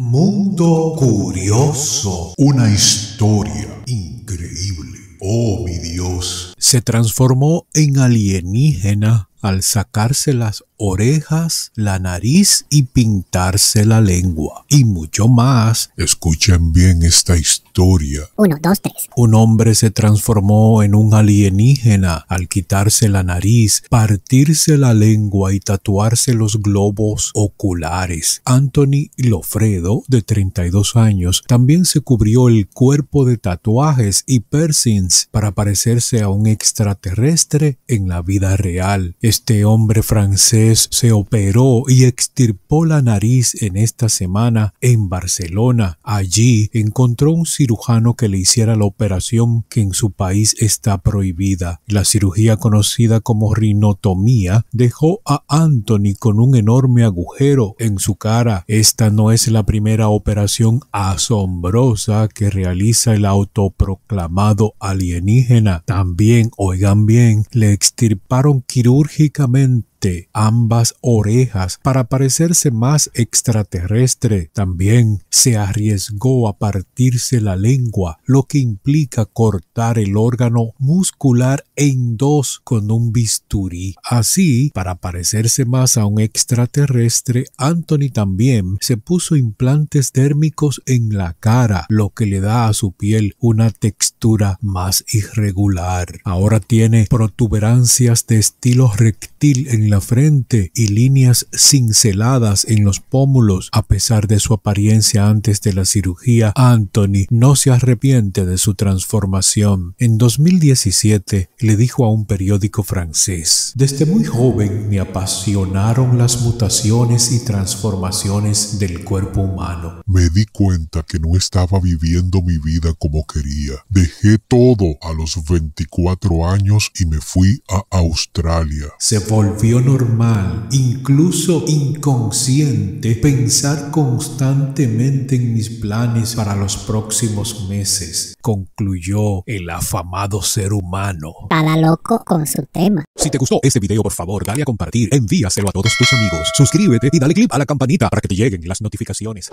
Mundo Curioso. Una historia increíble. Oh, mi Dios. Se transformó en alienígena al sacarse las orejas, la nariz y pintarse la lengua. Y mucho más. Escuchen bien esta historia. Un hombre se transformó en un alienígena al quitarse la nariz, partirse la lengua y tatuarse los globos oculares. Anthony Lofredo, de 32 años, también se cubrió el cuerpo de tatuajes y piercings para parecerse a un extraterrestre en la vida real. Este hombre francés se operó y extirpó la nariz en esta semana en Barcelona. Allí encontró un cirujano que le hiciera la operación que en su país está prohibida. La cirugía conocida como rinotomía dejó a Anthony con un enorme agujero en su cara. Esta no es la primera operación asombrosa que realiza el autoproclamado alienígena. También, oigan bien, le extirparon quirúrgicamente ambas orejas para parecerse más extraterrestre. También se arriesgó a partirse la lengua, lo que implica cortar el órgano muscular en dos con un bisturí. Así, para parecerse más a un extraterrestre, Anthony también se puso implantes térmicos en la cara, lo que le da a su piel una textura más irregular. Ahora tiene protuberancias de estilo rectil en la frente y líneas cinceladas en los pómulos. A pesar de su apariencia antes de la cirugía, Anthony no se arrepiente de su transformación. En 2017 le dijo a un periódico francés, Desde muy joven me apasionaron las mutaciones y transformaciones del cuerpo humano. Me di cuenta que no estaba viviendo mi vida como quería. Dejé todo a los 24 años y me fui a Australia. Se volvió normal, incluso inconsciente, pensar constantemente en mis planes para los próximos meses, concluyó el afamado ser humano. Cada loco con su tema. Si te gustó este video, por favor, dale a compartir, envíaselo a todos tus amigos, suscríbete y dale click a la campanita para que te lleguen las notificaciones.